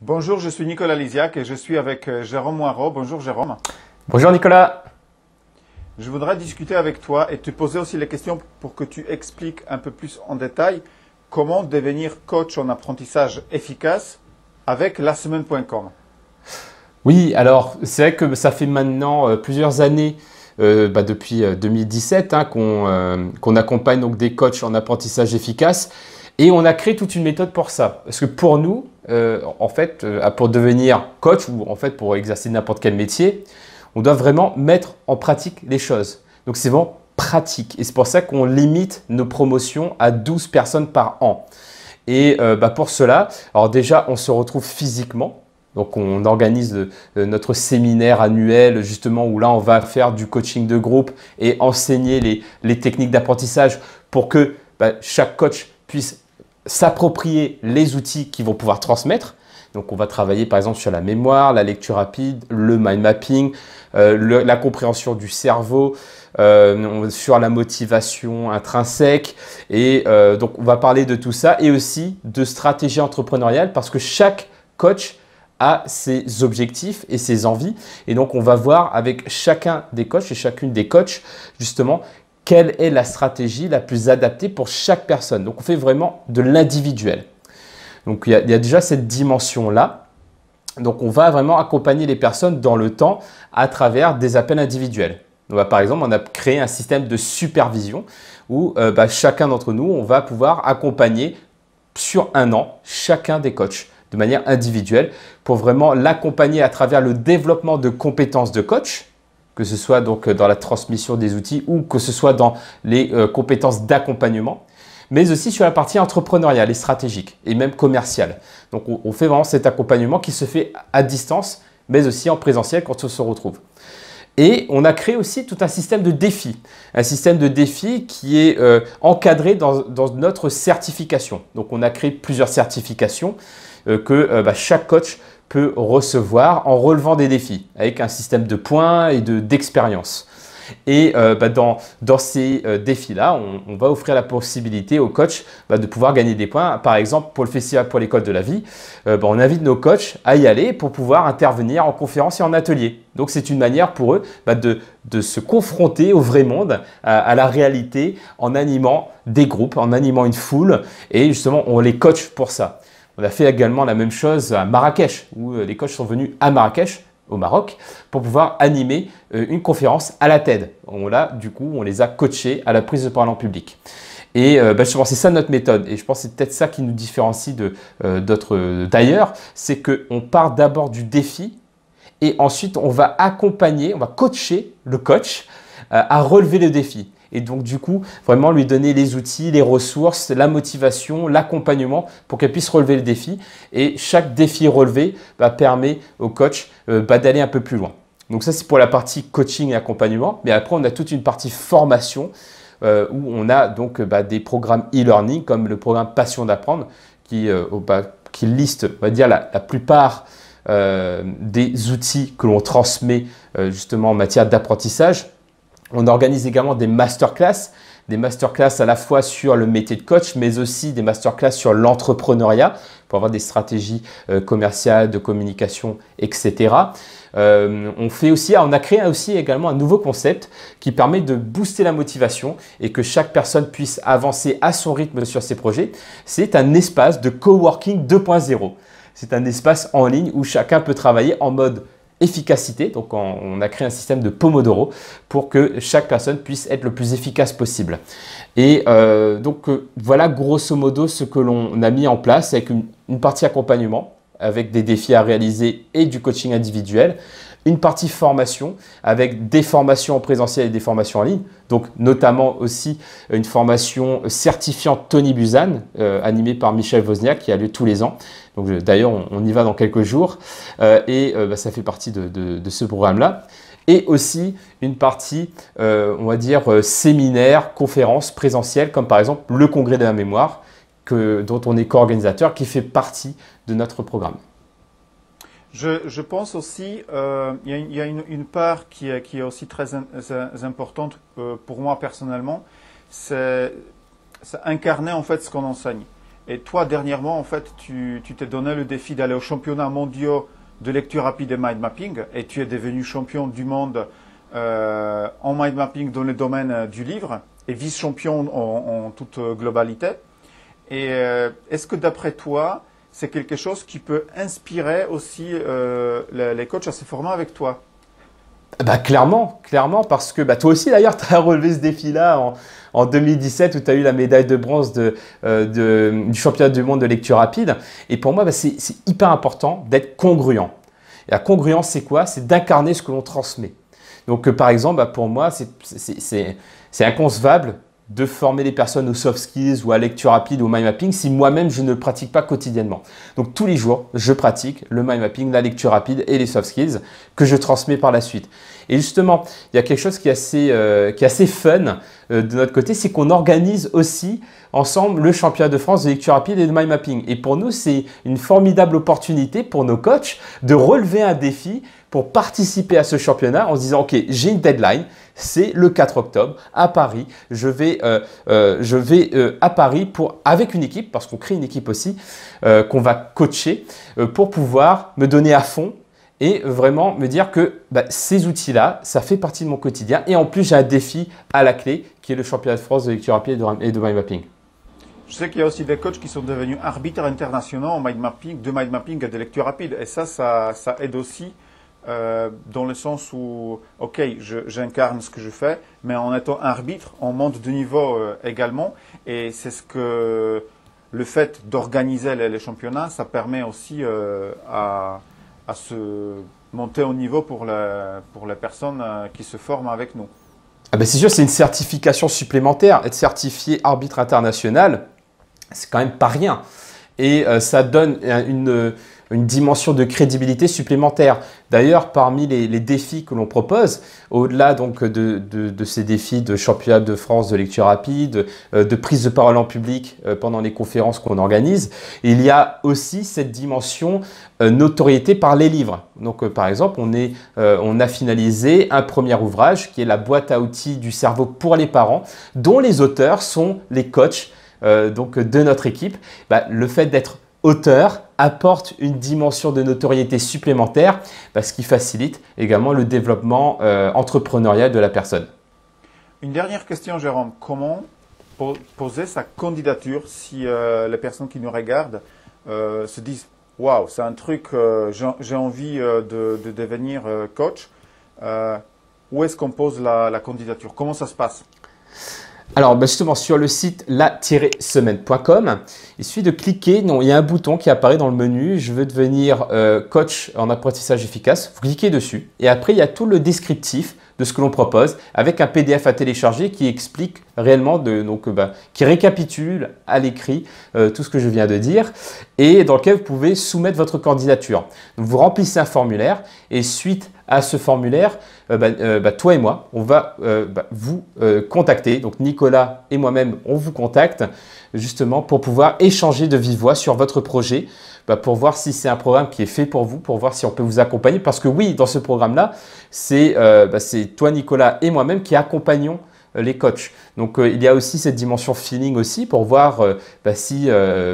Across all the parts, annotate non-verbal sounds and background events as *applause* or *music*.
Bonjour, je suis Nicolas Lisiac et je suis avec euh, Jérôme Moirot. Bonjour Jérôme. Bonjour Nicolas. Je voudrais discuter avec toi et te poser aussi les questions pour que tu expliques un peu plus en détail comment devenir coach en apprentissage efficace avec la semaine.com. Oui, alors c'est vrai que ça fait maintenant euh, plusieurs années euh, bah, depuis 2017 hein, qu'on accompagne donc des coachs en apprentissage efficace. Et on a créé toute une méthode pour ça. Parce que pour nous, euh, en fait, euh, pour devenir coach ou en fait pour exercer n'importe quel métier, on doit vraiment mettre en pratique les choses. Donc c'est vraiment pratique. Et c'est pour ça qu'on limite nos promotions à 12 personnes par an. Et euh, bah, pour cela, alors déjà, on se retrouve physiquement. Donc on organise notre séminaire annuel justement où là on va faire du coaching de groupe et enseigner les, techniques d'apprentissage pour que bah, chaque coach puisse s'approprier les outils qui vont pouvoir transmettre. Donc on va travailler par exemple sur la mémoire, la lecture rapide, le mind mapping, euh, la compréhension du cerveau, euh, sur la motivation intrinsèque. Et euh, donc on va parler de tout ça et aussi de stratégie entrepreneuriale parce que chaque coach a ses objectifs et ses envies. Et donc on va voir avec chacun des coachs et chacune des coachs justement quelle est la stratégie la plus adaptée pour chaque personne. Donc on fait vraiment de l'individuel. Donc il y, a, déjà cette dimension-là. Donc on va vraiment accompagner les personnes dans le temps à travers des appels individuels. On va bah, par exemple, on a créé un système de supervision où euh, bah, chacun d'entre nous, on va pouvoir accompagner sur un an chacun des coachs de manière individuelle pour vraiment l'accompagner à travers le développement de compétences de coach, que ce soit donc euh, dans la transmission des outils ou que ce soit dans les euh, compétences d'accompagnement, mais aussi sur la partie entrepreneuriale et stratégique et même commerciale. Donc on, fait vraiment cet accompagnement qui se fait à distance, mais aussi en présentiel quand on se retrouve. Et on a créé aussi tout un système de défis, un système de défis qui est euh, encadré dans, notre certification. Donc on a créé plusieurs certifications que bah, chaque coach peut recevoir en relevant des défis avec un système de points et d'expérience. et euh, bah, dans, dans, ces euh, défis-là, on, va offrir la possibilité aux coachs bah, de pouvoir gagner des points. Par exemple, pour le Festival pour l'école de la vie, euh, bah, on invite nos coachs à y aller pour pouvoir intervenir en conférence et en atelier. Donc c'est une manière pour eux de, de, se confronter au vrai monde, à, la réalité, en animant des groupes, en animant une foule. Et justement, on les coach pour ça. On a fait également la même chose à Marrakech, où euh, les coachs sont venus à Marrakech, au Maroc, pour pouvoir animer euh, une conférence à la TED. On l'a, du coup, on les a coachés à la prise de parole en public. Et euh, bah, je pense c'est ça notre méthode. Et je pense que c'est peut-être ça qui nous différencie d'autres d'ailleurs, c'est qu'on part d'abord du défi et ensuite on va accompagner, on va coacher le coach à relever le défi. Et donc, du coup, vraiment lui donner les outils, les ressources, la motivation, l'accompagnement pour qu'elle puisse relever le défi. Et chaque défi relevé bah, permet au coach euh, bah, d'aller un peu plus loin. Donc ça, c'est pour la partie coaching et accompagnement. Mais après, on a toute une partie formation euh, où on a donc euh, bah, des programmes e-learning comme le programme Passion d'apprendre qui, liste, on dire, la plupart des outils que l'on transmet justement en matière d'apprentissage on organise également des masterclass, des masterclass à la fois sur le métier de coach, mais aussi des masterclass sur l'entrepreneuriat pour avoir des stratégies euh, commerciales, de communication, etc. Euh, on fait aussi, ah, on a créé aussi également un nouveau concept qui permet de booster la motivation et que chaque personne puisse avancer à son rythme sur ses projets. C'est un espace de coworking 2.0. C'est un espace en ligne où chacun peut travailler en mode efficacité. Donc on, a créé un système de Pomodoro pour que chaque personne puisse être le plus efficace possible. Et euh, donc euh, voilà grosso modo ce que l'on a mis en place avec une partie accompagnement avec des défis à réaliser et du coaching individuel une partie formation avec des formations en présentiel et des formations en ligne. Donc notamment aussi une formation certifiante Tony Buzan, euh, animée par Michel Wozniak, qui a lieu tous les ans. Donc euh, d'ailleurs, on, y va dans quelques jours. Euh, et bah, ça fait partie de, ce programme-là et aussi une partie, on va dire, séminaire, conférence présentielle, comme par exemple le congrès de la mémoire, dont on est co-organisateur, qui fait partie de notre programme. Je, je, pense aussi, euh, il y a, une, une, part qui est, qui est, aussi très, importante euh, pour moi personnellement, c'est incarner en fait ce qu'on enseigne. Et toi, dernièrement, en fait, tu t'es donné le défi d'aller au championnat mondial de lecture rapide et mind mapping, et tu es devenu champion du monde euh, en mind mapping dans le domaine euh, du livre, et vice-champion en, en, toute euh, globalité. Et est-ce que d'après toi, c'est quelque chose qui peut inspirer aussi euh, les coachs à se former avec toi. Bah clairement, clairement, parce que bah, toi aussi d'ailleurs, *laughs* tu as relevé ce défi-là en, en, 2017 où tu as eu la médaille de bronze euh, du championnat du monde de lecture rapide. Et pour moi, bah, c'est hyper important d'être congruent. Et la congruence, c'est quoi C'est d'incarner ce que l'on transmet. Donc euh, par exemple, bah, pour moi, c'est inconcevable de former les personnes aux soft skills ou à lecture rapide ou au mind mapping si moi-même je ne le pratique pas quotidiennement. Donc tous les jours, je pratique le mind mapping, la lecture rapide et les soft skills que je transmets par la suite. Et justement, il y a quelque chose qui est assez, euh, qui est assez fun euh, de notre côté, c'est qu'on organise aussi ensemble le championnat de France de lecture rapide et de mind mapping. Et pour nous, c'est une formidable opportunité pour nos coachs de relever un défi pour participer à ce championnat en se disant, OK, j'ai une deadline, c'est le 4 octobre à Paris. Je vais, euh, euh, je vais à Paris pour, avec une équipe, parce qu'on crée une équipe aussi, qu'on va coacher, pour pouvoir me donner à fond et vraiment me dire que bah, ces outils-là, ça fait partie de mon quotidien. Et en plus, j'ai un défi à la clé qui est le championnat de France de lecture rapide et de mind mapping. Je sais qu'il y a aussi des coachs qui sont devenus arbitres internationaux en mind mapping, de mind mapping et de lecture rapide. Et ça, ça, aide aussi euh, dans le sens où, ok, j'incarne ce que je fais, mais en étant arbitre, on monte de niveau euh, également. Et c'est ce que le fait d'organiser les, championnats, ça permet aussi euh, à à se monter au niveau pour la, pour la personne euh, qui se forme avec nous. Ah ben c'est sûr, c'est une certification supplémentaire. Être certifié arbitre international, c'est quand même pas rien. Et euh, ça donne une, une dimension de crédibilité supplémentaire. D'ailleurs, parmi les, défis que l'on propose, au-delà donc de, ces défis de championnat de France de lecture rapide, euh, de, prise de parole en public euh, pendant les conférences qu'on organise, il y a aussi cette dimension euh, notoriété par les livres. Donc, par exemple, on, est, on a finalisé un premier ouvrage qui est La boîte à outils du cerveau pour les parents, dont les auteurs sont les coachs donc, de notre équipe. Bah, le fait d'être auteur, apporte une dimension de notoriété supplémentaire parce qu'il facilite également le développement euh, entrepreneurial de la personne. Une dernière question, Jérôme. Comment poser sa candidature si euh, les personnes qui nous regardent euh, se disent Waouh, c'est un truc, j'ai envie de, devenir coach Où est-ce qu'on pose la candidature Comment ça se passe alors bah, justement sur le site la-semaine.com, il suffit de cliquer, non, il y a un bouton qui apparaît dans le menu, je veux devenir euh, coach en apprentissage efficace, vous cliquez dessus et après il y a tout le descriptif de ce que l'on propose avec un PDF à télécharger qui explique réellement, de, donc, euh, bah, qui récapitule à l'écrit euh, tout ce que je viens de dire et dans lequel vous pouvez soumettre votre candidature. vous remplissez un formulaire et suite à ce formulaire, euh, bah, bah, toi et moi, on va vous contacter. Donc Nicolas et moi-même, on vous contacte justement pour pouvoir échanger de vive voix sur votre projet, bah, pour voir si c'est un programme qui est fait pour vous, pour voir si on peut vous accompagner. Parce que oui, dans ce programme-là, c'est euh, bah, toi, Nicolas, et moi-même qui accompagnons euh, les coachs. Donc euh, il y a aussi cette dimension feeling aussi pour voir bah, si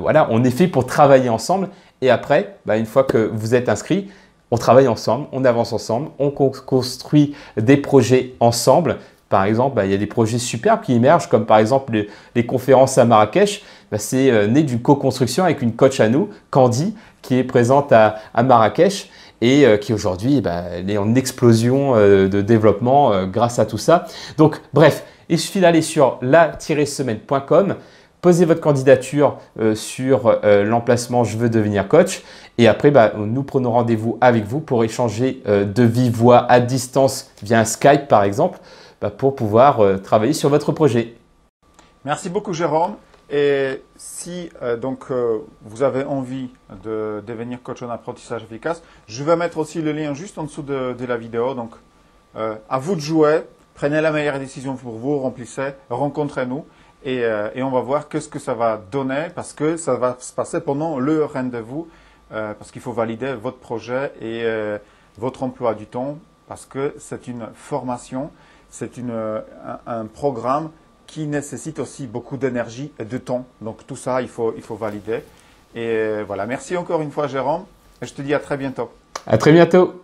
voilà, on est fait pour travailler ensemble. Et après, une fois que vous êtes inscrit, on travaille ensemble, on avance ensemble, on construit des projets ensemble. Par exemple, il y a des projets superbes qui émergent, comme par exemple les conférences à Marrakech. Bah, c'est euh, né d'une co-construction avec une coach à nous, Candy, qui est présente à, Marrakech et euh, qui aujourd'hui bah, est en explosion euh, de développement grâce à tout ça. Donc bref, il suffit d'aller sur la-semaine.com, poser votre candidature sur l'emplacement Je veux devenir coach et après bah, nous prenons rendez-vous avec vous pour échanger de vive voix à distance via Skype par exemple pour pouvoir travailler sur votre projet. Merci beaucoup Jérôme. Et si euh, donc euh, vous avez envie de devenir coach en apprentissage efficace, je vais mettre aussi le lien juste en dessous de, de la vidéo. Donc euh, à vous de jouer, prenez la meilleure décision pour vous, remplissez, rencontrez-nous et, et, on va voir qu'est-ce que ça va donner parce que ça va se passer pendant le rendez-vous parce qu'il faut valider votre projet et votre emploi du temps parce que c'est une formation, c'est un programme qui nécessite aussi beaucoup d'énergie et de temps. Donc tout ça, il faut, il faut valider. Et voilà, merci encore une fois Jérôme. Et je te dis à très bientôt. À très bientôt.